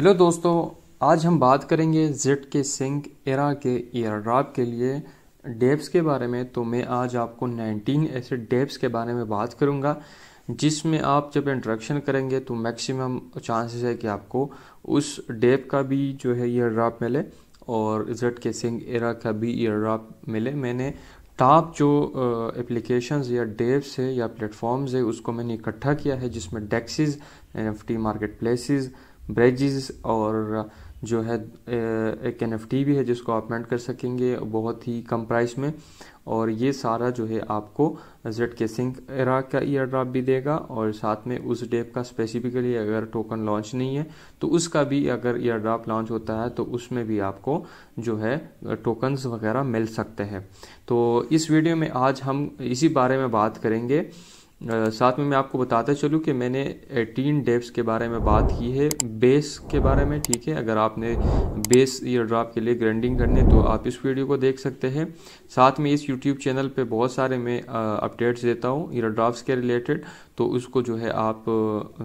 hello दोस्तों आज हम बात करेंगे जेड के सिंक एरा के एयर ड्राप के लिए डेप्स के बारे में तो मैं आज आपको 19 ऐसे डेप्स के बारे में बात करूंगा जिसमें आप जब इंट्रोडक्शन करेंगे तो मैक्सिमम चांसेस है कि आपको उस डेप का भी जो है ईयर ड्राप मिले और जेड के सिंक एरा का भी ईयर ड्राप मिले मैंने टॉप जो एप्लीकेशंस या डेप्स है या प्लेटफॉर्म्स है उसको मैंने इकट्ठा किया है जिसमें DEXes N F T marketplaces bridges और uh, जो है uh, एक एन भी है जिसको आप मेंट कर सकेंगे बहुत ही कम प्राइस में और ये सारा जो है आपको जेड के सिंक एरा का ईयर ड्राप भी देगा और साथ में उस डेप का स्पेसिफिकली अगर टोकन लॉन्च नहीं है तो उसका भी अगर ईयर ड्राप लॉन्च होता है तो उसमें भी आपको जो है टोकन्स uh, वगैरह मिल सकते हैं तो इस वीडियो में आज हम इसी बारे में बात करेंगे साथ में मैं आपको बताता चलूँ कि मैंने एटीन डेप्स के बारे में बात की है बेस के बारे में ठीक है अगर आपने बेस ईयर ड्रॉप के लिए ग्राइंडिंग करने तो आप इस वीडियो को देख सकते हैं साथ में इस यूट्यूब चैनल पे बहुत सारे मैं अपडेट्स देता हूँ ईयर ड्राफ्ट के रिलेटेड तो उसको जो है आप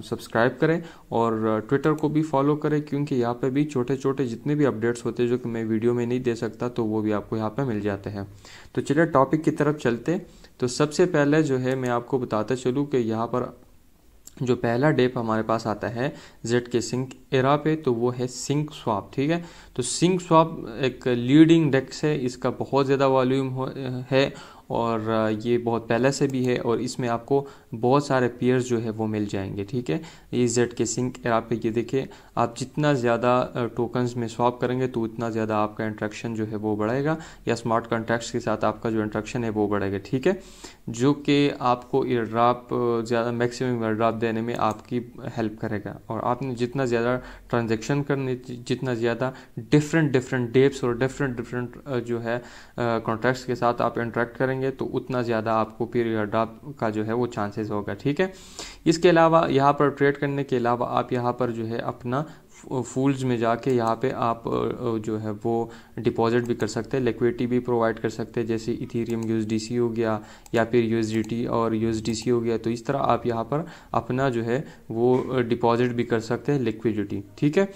सब्सक्राइब करें और ट्विटर को भी फॉलो करें क्योंकि यहाँ पर भी छोटे छोटे जितने भी अपडेट्स होते हैं जो कि मैं वीडियो में नहीं दे सकता तो वो भी आपको यहाँ पर मिल जाते हैं तो चलिए टॉपिक की तरफ चलते हैं तो सबसे पहले जो है मैं आपको बताता चलूँ कि यहाँ पर जो पहला डेप हमारे पास आता है जेड के सिंक एरा पे तो वो है सिंक स्वाप ठीक है तो सिंक स्वाप एक लीडिंग डेक्स है इसका बहुत ज़्यादा वॉल्यूम है और ये बहुत पहले से भी है और इसमें आपको बहुत सारे पेयर्स जो है वो मिल जाएंगे ठीक है ये जेड के सिंक आप ये देखें आप जितना ज़्यादा टोकन्स में स्वाप करेंगे तो उतना ज़्यादा आपका इंट्रैक्शन जो है वो बढ़ेगा या स्मार्ट कॉन्ट्रैक्ट्स के साथ आपका जो इंट्रैक्शन है वो बढ़ेगा ठीक है जो कि आपको एयरड्राप ज़्यादा मैक्सिमम एयरड्राप देने में आपकी हेल्प करेगा और आपने जितना ज़्यादा ट्रांजेक्शन करने जितना ज़्यादा डिफरेंट डिफरेंट डेप्स और डिफरेंट डिफरेंट जो है कॉन्ट्रैक्ट्स के साथ आप इंटरेक्ट करेंगे तो उतना ज़्यादा आपको फिर एयरड्राप का जो है वो चांसेस होगा ठीक है इसके अलावा यहाँ पर ट्रेड करने के अलावा आप यहाँ पर जो है अपना फूल्स में जाके यहाँ पे आप जो है वो डिपॉजिट भी कर सकते हैं लिक्विडिटी भी प्रोवाइड कर सकते हैं जैसे इथेरियम यूएसडीसी हो गया या फिर यू और यूएसडीसी हो गया तो इस तरह आप यहाँ पर अपना जो है वो डिपॉजिट भी कर सकते हैं लिक्विडिटी ठीक है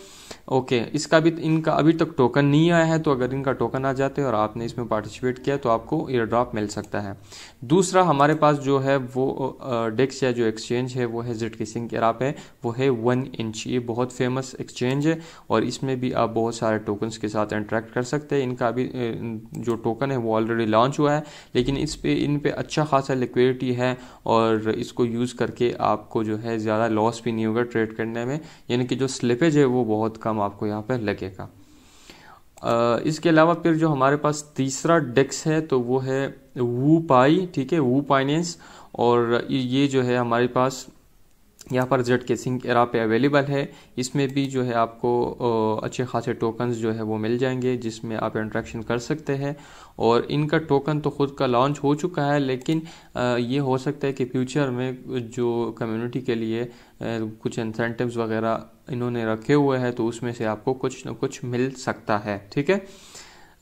ओके इसका भी इनका अभी तक टोकन नहीं आया है तो अगर इनका टोकन आ जाते और आपने इसमें पार्टिसिपेट किया तो आपको एयर ड्रॉप मिल सकता है दूसरा हमारे पास जो है वो डेक्स या जो एक्सचेंज है वो है जिट किसिंग के है वो है वन इंच ये बहुत फेमस एक्सचेंज है और इसमें भी आप बहुत सारे टोकन्स के साथ इंट्रैक्ट कर सकते हैं इनका अभी जो टोकन है वो ऑलरेडी लॉन्च हुआ है लेकिन इस पे इन पे अच्छा खासा लिक्विडिटी है और इसको यूज़ करके आपको जो है ज़्यादा लॉस भी नहीं होगा ट्रेड करने में यानी कि जो स्लिपेज है वो बहुत कम आपको यहाँ पर लगेगा इसके अलावा फिर जो हमारे पास तीसरा डेक्स है तो वो है वू पाई ठीक है वू फाइनेंस और ये जो है हमारे पास यहाँ पर जेट सिंह एरा पे अवेलेबल है इसमें भी जो है आपको अच्छे खासे टोकन्स जो है वो मिल जाएंगे जिसमें आप इंट्रैक्शन कर सकते हैं और इनका टोकन तो ख़ुद का लॉन्च हो चुका है लेकिन ये हो सकता है कि फ्यूचर में जो कम्युनिटी के लिए कुछ इंसेंटिव वगैरह इन्होंने रखे हुए हैं तो उसमें से आपको कुछ ना कुछ मिल सकता है ठीक है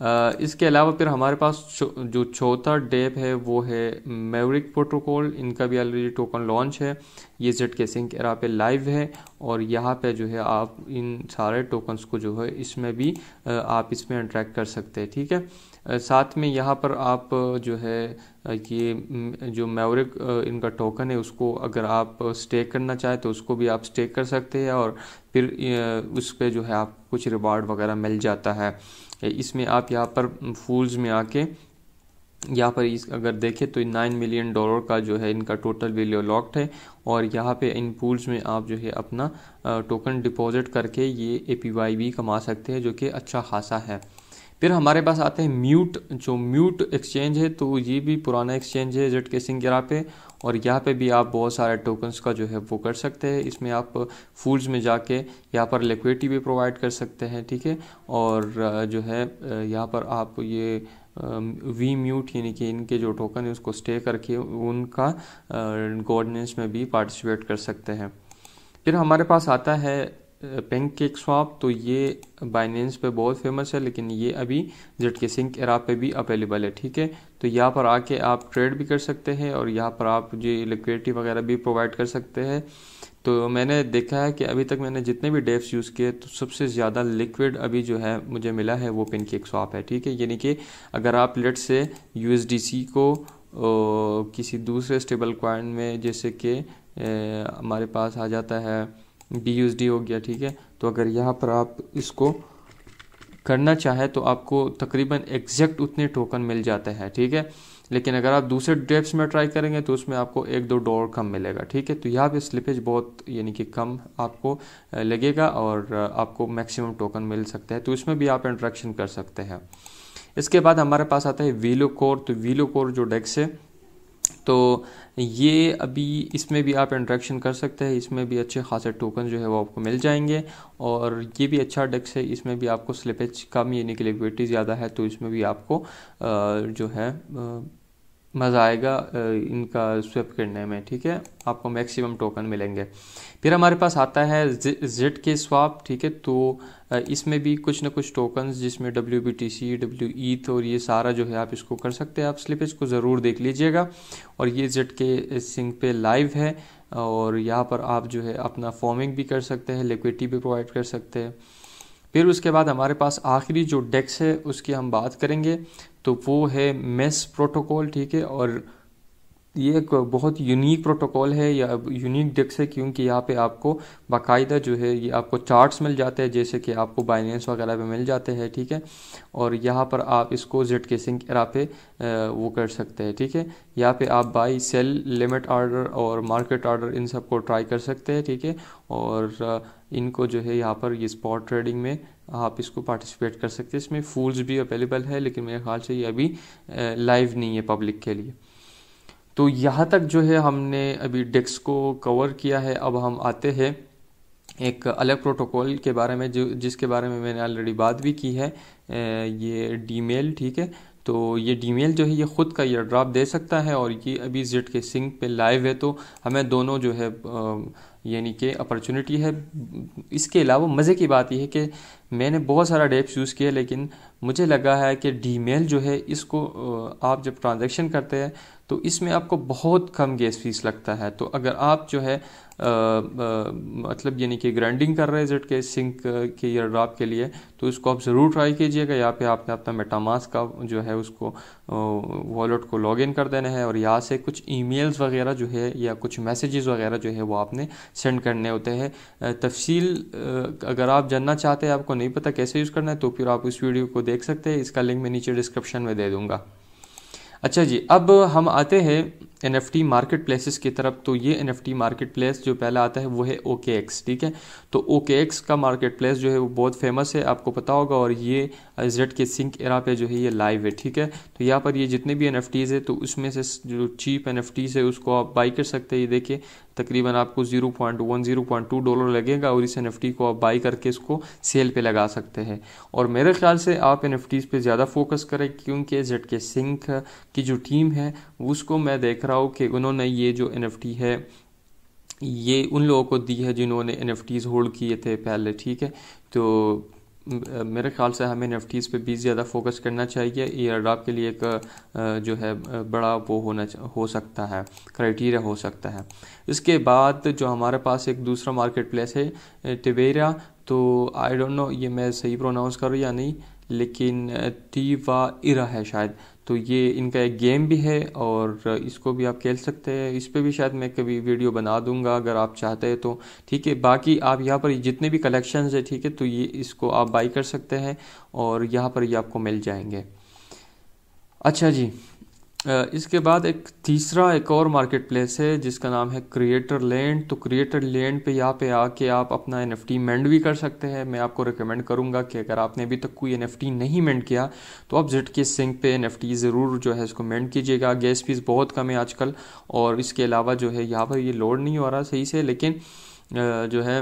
इसके अलावा फिर हमारे पास जो चौथा डेप है वो है मेवरिक प्रोटोकॉल इनका भी ऑलरेडी टोकन लॉन्च है ये जेड के सिंक एरा पे लाइव है और यहाँ पे जो है आप इन सारे टोकन्स को जो है इसमें भी आप इसमें अट्रैक्ट कर सकते हैं ठीक है साथ में यहाँ पर आप जो है ये जो मेवरिक इनका टोकन है उसको अगर आप स्टेक करना चाहें तो उसको भी आप स्टेक कर सकते हैं और फिर उस पर जो है आप कुछ रिवार्ड वगैरह मिल जाता है इसमें आप यहाँ पर फूल्स में आके यहाँ पर इस अगर देखें तो नाइन मिलियन डॉलर का जो है इनका टोटल वैल्यू लॉक्ड है और यहाँ पे इन पूल्स में आप जो है अपना टोकन डिपॉजिट करके ये ए पी वाई भी कमा सकते हैं जो कि अच्छा खासा है फिर हमारे पास आते हैं म्यूट जो म्यूट एक्सचेंज है तो ये भी पुराना एक्सचेंज है जेट केसिंग ग्रा पे और यहाँ पे भी आप बहुत सारे टोकन्स का जो है वो कर सकते हैं इसमें आप फूल्स में जाके यहाँ पर लिक्विडिटी भी प्रोवाइड कर सकते हैं ठीक है और जो है यहाँ पर आप ये वी म्यूट यानी कि इनके जो टोकन है उसको स्टे करके उनका गवर्नेंस में भी पार्टिसिपेट कर सकते हैं फिर हमारे पास आता है पेंग केक स्वाप तो ये बाइनेंस पे बहुत फेमस है लेकिन ये अभी जेट के सिंक एरा पे भी अवेलेबल है ठीक है तो यहाँ पर आके आप ट्रेड भी कर सकते हैं और यहाँ पर आप जो लिक्विडिटी वगैरह भी प्रोवाइड कर सकते हैं तो मैंने देखा है कि अभी तक मैंने जितने भी डेप्स यूज़ किए तो सबसे ज़्यादा लिक्विड अभी जो है मुझे मिला है वो पेन केक स्वाप है ठीक है यानी कि अगर आप लेट से यू को ओ, किसी दूसरे स्टेबल क्वाइन में जैसे कि हमारे पास आ जाता है बी हो गया ठीक है तो अगर यहाँ पर आप इसको करना चाहें तो आपको तकरीबन एग्जैक्ट उतने टोकन मिल जाते हैं ठीक है लेकिन अगर आप दूसरे डेप्स में ट्राई करेंगे तो उसमें आपको एक दो डॉलर कम मिलेगा ठीक है तो यहाँ पे स्लिपेज बहुत यानी कि कम आपको लगेगा और आपको मैक्सिमम टोकन मिल सकते हैं तो इसमें भी आप इंट्रैक्शन कर सकते हैं इसके बाद हमारे पास आता है वीलो कोर तो वीलो कोर जो डेक्स है तो ये अभी इसमें भी आप इंट्रैक्शन कर सकते हैं इसमें भी अच्छे खासे टोकन जो है वो आपको मिल जाएंगे और ये भी अच्छा डेक्स है इसमें भी आपको स्लिपेज कम यानी कि लिक्विडिटी ज़्यादा है तो इसमें भी आपको जो है मज़ा आएगा इनका स्वेप करने में ठीक है आपको मैक्सिमम टोकन मिलेंगे फिर हमारे पास आता है जेड के स्वाप ठीक है तो इसमें भी कुछ ना कुछ टोकन जिसमें W B T C W eth और ये सारा जो है आप इसको कर सकते हैं आप स्लिपेज को ज़रूर देख लीजिएगा और ये जेड के सिंग पे लाइव है और यहाँ पर आप जो है अपना फॉर्मिंग भी कर सकते हैं लिक्विडिटी भी प्रोवाइड कर सकते हैं फिर उसके बाद हमारे पास आखिरी जो डेक्स है उसकी हम बात करेंगे तो वो है मेस प्रोटोकॉल ठीक है और ये एक बहुत यूनिक प्रोटोकॉल है या यूनिक डेक्स है क्योंकि यहाँ पे आपको बाकायदा जो है ये आपको चार्ट्स मिल जाते हैं जैसे कि आपको बाइनेंस वगैरह पे मिल जाते हैं ठीक है और यहाँ पर आप इसको जेड केसिंग एरा पे वो कर सकते हैं ठीक है यहाँ पे आप बाई सेल लिमिट आर्डर और मार्केट आर्डर इन सब को ट्राई कर सकते हैं ठीक है और इनको जो है यहाँ पर ये स्पॉट ट्रेडिंग में आप इसको पार्टिसिपेट कर सकते हैं इसमें फूल्स भी अवेलेबल है लेकिन मेरे ख्याल से ये अभी लाइव नहीं है पब्लिक के लिए तो यहाँ तक जो है हमने अभी डेक्स को कवर किया है अब हम आते हैं एक अलग प्रोटोकॉल के बारे में जो जिसके बारे में मैंने ऑलरेडी बात भी की है ये डी ठीक है तो ये डी जो है ये ख़ुद का ईयर ड्राप दे सकता है और ये अभी जेट के सिंक पे लाइव है तो हमें दोनों जो है यानी कि अपॉर्चुनिटी है इसके अलावा मज़े की बात यह है कि मैंने बहुत सारा डेप्स यूज़ किया लेकिन मुझे लगा है कि डी जो है इसको आप जब ट्रांजेक्शन करते हैं तो इसमें आपको बहुत कम गैस फीस लगता है तो अगर आप जो है आ, आ, मतलब यानी कि ग्राइंडिंग कर रहे हैं जेड के सिंक के ईयर ड्राप के लिए तो इसको आप ज़रूर ट्राई कीजिएगा या पे आपने अपना मेटामास का जो है उसको वॉलेट को लॉग इन कर देना है और यहाँ से कुछ ई वगैरह जो है या कुछ मैसेजेस वगैरह जो है वो आपने सेंड करने होते हैं तफसील अगर आप जानना चाहते हैं आपको नहीं पता कैसे यूज़ करना है तो फिर आप उस वीडियो को देख सकते हैं इसका लिंक मैं नीचे डिस्क्रिप्शन में दे दूँगा अच्छा जी अब हम आते हैं N F T marketplaces की तरफ तो ये N F T marketplace जो पहला आता है वो है ओ के एक्स ठीक है तो ओ के एक्स का मार्केट प्लेस जो है वो बहुत फेमस है आपको पता होगा और ये जेड के सिंक एरा पे जो है ये लाइव है ठीक है तो यहाँ पर ये जितने भी एन एफ टीज़ है तो उसमें से जो चीप एन एफ टीज़ है उसको आप बाई कर सकते हैं ये देखिए तकरीबन आपको zero point one zero point two dollar लगेगा और इस एन को आप बाई करके इसको सेल पे लगा सकते हैं और मेरे ख्याल से आप एन पे ज़्यादा फोकस करें क्योंकि जेड के सिंह की जो टीम है उसको मैं देख रहा हूँ कि उन्होंने ये जो एन है ये उन लोगों को दी है जिन्होंने एन होल्ड किए थे पहले ठीक है तो मेरे ख्याल से हमें निफ्टीज़ पे भी ज़्यादा फोकस करना चाहिए एयर अडाब के लिए एक जो है बड़ा वो होना हो सकता है क्राइटेरिया हो सकता है इसके बाद जो हमारे पास एक दूसरा मार्केट प्लेस है टिबेरा तो आई डोंट नो ये मैं सही प्रोनाउंस करूँ या नहीं लेकिन ती वा इरा है शायद तो ये इनका एक गेम भी है और इसको भी आप खेल सकते हैं इस पर भी शायद मैं कभी वीडियो बना दूंगा अगर आप चाहते हैं तो ठीक है बाकी आप यहाँ पर जितने भी कलेक्शंस है ठीक है तो ये इसको आप बाई कर सकते हैं और यहाँ पर ये आपको मिल जाएंगे अच्छा जी इसके बाद एक तीसरा एक और मार्केट प्लेस है जिसका नाम है क्रिएटर लैंड तो क्रिएटर लैंड पे यहाँ पे आके आप अपना एन एफ टी मेंड भी कर सकते हैं मैं आपको रिकमेंड करूँगा कि अगर आपने अभी तक कोई एन एफ टी नहीं मेंड किया तो आप जेट के सिंक पे एन एफ टी ज़रूर जो है इसको मेंड कीजिएगा गैस फीस बहुत कम है आजकल और इसके अलावा जो है यहाँ पर ये लोड नहीं हो रहा सही से लेकिन जो है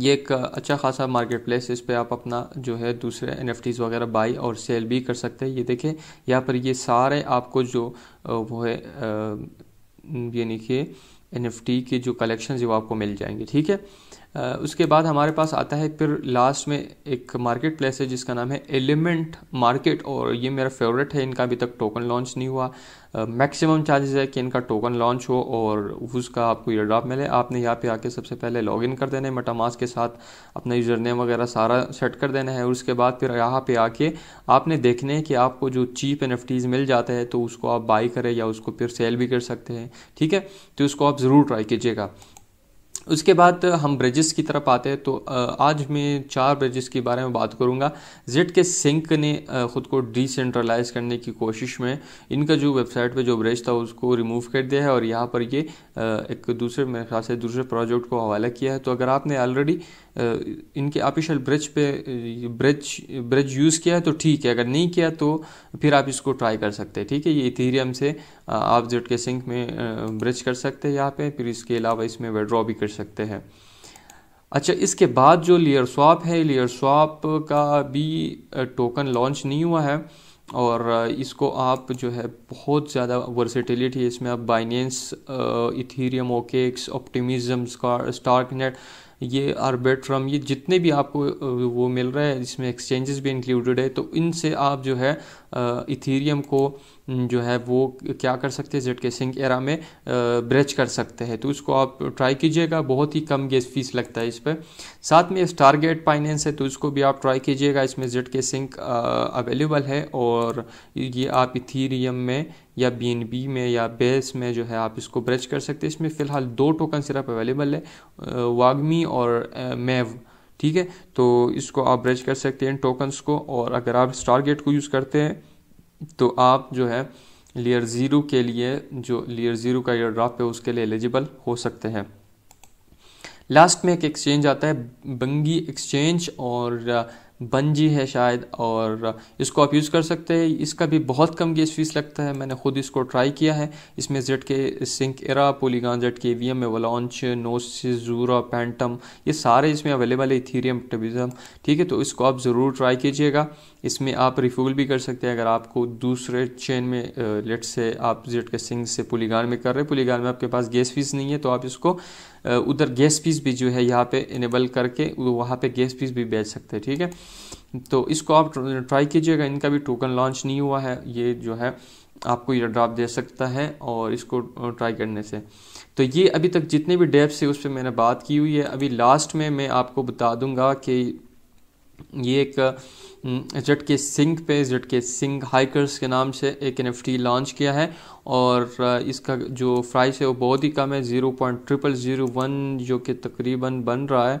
ये एक अच्छा खासा मार्केट प्लेस इस पर आप अपना जो है दूसरे एन वगैरह बाई और सेल भी कर सकते हैं ये देखें यहाँ पर ये सारे आपको जो वो है यानी कि एन के जो कलेक्शन है वो आपको मिल जाएंगे ठीक है उसके बाद हमारे पास आता है फिर लास्ट में एक मार्केट प्लेस है जिसका नाम है एलिमेंट मार्केट और ये मेरा फेवरेट है इनका अभी तक टोकन लॉन्च नहीं हुआ मैक्सिमम चार्जेस है कि इनका टोकन लॉन्च हो और उसका आपको ये ड्रॉप मिले आपने यहाँ पे आके सबसे पहले लॉगिन कर देना है मटामास के साथ अपना यूज़र नेम वगैरह सारा सेट कर देना है और उसके बाद फिर यहाँ पे आके आपने देखने कि आपको जो चीप एन मिल जाता है तो उसको आप बाई करें या उसको फिर सेल भी कर सकते हैं ठीक है तो उसको आप ज़रूर ट्राई कीजिएगा उसके बाद हम ब्रिजेस की तरफ आते हैं तो आज मैं चार ब्रिजेस के बारे में बात करूंगा जेड के सिंक ने ख़ुद को डिसेंट्रलाइज करने की कोशिश में इनका जो वेबसाइट पे जो ब्रिज था उसको रिमूव कर दिया है और यहाँ पर ये एक दूसरे मेरे ख्याल से दूसरे प्रोजेक्ट को हवाला किया है तो अगर आपने ऑलरेडी इनके ऑफिशियल ब्रिज पे ब्रिज ब्रिज यूज़ किया है तो ठीक है अगर नहीं किया तो फिर आप इसको ट्राई कर सकते हैं ठीक है ये इथीरियम से आप जेट के सिंक में ब्रिज कर सकते हैं यहाँ पे फिर इसके अलावा इसमें विड्रॉ भी कर सकते हैं अच्छा इसके बाद जो लेयर स्वाप है लेयर स्वाप का भी टोकन लॉन्च नहीं हुआ है और इसको आप जो है बहुत ज़्यादा वर्सेटिलिटी इसमें आप Binance Ethereum OKX Optimism Starknet ये फ्रॉम ये जितने भी आपको वो मिल रहा है जिसमें एक्सचेंजेस भी इंक्लूडेड है तो इनसे आप जो है इथीरियम को जो है वो क्या कर सकते हैं जेड के सिंक एरा में ब्रेच कर सकते हैं तो उसको आप ट्राई कीजिएगा बहुत ही कम गैस फीस लगता है इस पर साथ में स्टारगेट फाइनेंस है तो इसको भी आप ट्राई कीजिएगा इसमें जेड के सिंक अवेलेबल है और ये आप इथीरियम में या बी एन बी में या बेस में जो है आप इसको ब्रेच कर सकते हैं इसमें फ़िलहाल दो टोकन सिर्फ अवेलेबल है वाग्मी और मेव ठीक है तो इसको आप ब्रेच कर सकते हैं इन टोकन्स को और अगर आप स्टारगेट को यूज़ करते हैं तो आप जो है लेयर ज़ीरो के लिए जो लेयर ज़ीरो का एयर ड्राफ्ट है उसके लिए एलिजिबल हो सकते हैं लास्ट में एक एक्सचेंज आता है बंगी एक्सचेंज और बंजी है शायद और इसको आप यूज़ कर सकते हैं इसका भी बहुत कम गेस फीस लगता है मैंने खुद इसको ट्राई किया है इसमें Z K sync era Polygon Z K V M Avalanche नोसूरा पैंटम ये सारे इसमें अवेलेबल है इथीरियम टिबिज़म ठीक है तो इसको आप ज़रूर ट्राई कीजिएगा इसमें आप रिफ्यूल भी कर सकते हैं अगर आपको दूसरे चेन में लेट uh, से आप जेड के सिंक से पोलीगान में कर रहे हैं पोलीगान में आपके पास गैस फीस नहीं है तो आप इसको उधर गैस फीस भी जो है यहाँ पे इनेबल करके वहाँ पे गैस फीस भी बेच सकते हैं ठीक है तो इसको आप ट्राई कीजिएगा इनका भी टोकन लॉन्च नहीं हुआ है ये जो है आपको ये ड्राफ्ट दे सकता है और इसको ट्राई करने से तो ये अभी तक जितने भी डेप्स है उस पर मैंने बात की हुई है अभी लास्ट में मैं आपको बता दूंगा कि ये एक जेट के सिंह पे जेट के सिंह हाइकर्स के नाम से एक एन लॉन्च किया है और इसका जो प्राइस है वो बहुत ही कम है zero point triple zero one जो कि तकरीबन बन रहा है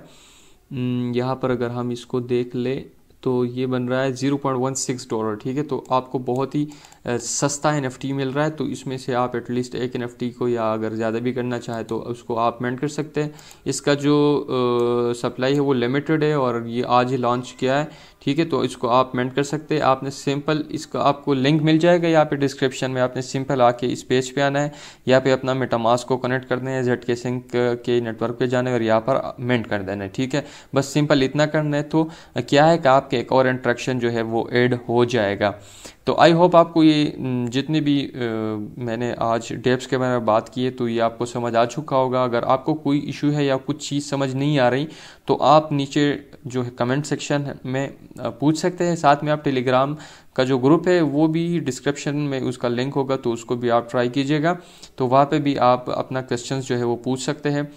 यहाँ पर अगर हम इसको देख ले तो ये बन रहा है zero point one six dollar ठीक है तो आपको बहुत ही सस्ता एन एफ टी मिल रहा है तो इसमें से आप एटलीस्ट एक एन एफ टी को या अगर ज़्यादा भी करना चाहें तो उसको आप मेंट कर सकते हैं इसका जो सप्लाई है वो लिमिटेड है और ये आज ही लॉन्च किया है ठीक है तो इसको आप मेंट कर सकते हैं आपने सिंपल इसका आपको लिंक मिल जाएगा यहाँ पे डिस्क्रिप्शन में आपने सिंपल आके इस पेज पे आना है या पे अपना मेटामास को कनेक्ट कर देना है जेड के सिंक के नेटवर्क पे जाना है और यहाँ पर मेंट कर देना है ठीक है बस सिंपल इतना करना है तो क्या है कि आप आपके एक और इंट्रैक्शन जो है वो ऐड हो जाएगा तो आई होप आपको ये हम्म, जितने भी आ, मैंने आज डेप्स के बारे में बात की है तो ये आपको समझ आ चुका होगा अगर आपको कोई इशू है या कुछ चीज़ समझ नहीं आ रही तो आप नीचे जो है कमेंट सेक्शन में पूछ सकते हैं साथ में आप टेलीग्राम का जो ग्रुप है वो भी डिस्क्रिप्शन में उसका लिंक होगा तो उसको भी आप ट्राई कीजिएगा तो वहाँ पे भी आप अपना क्वेश्चंस जो है वो पूछ सकते हैं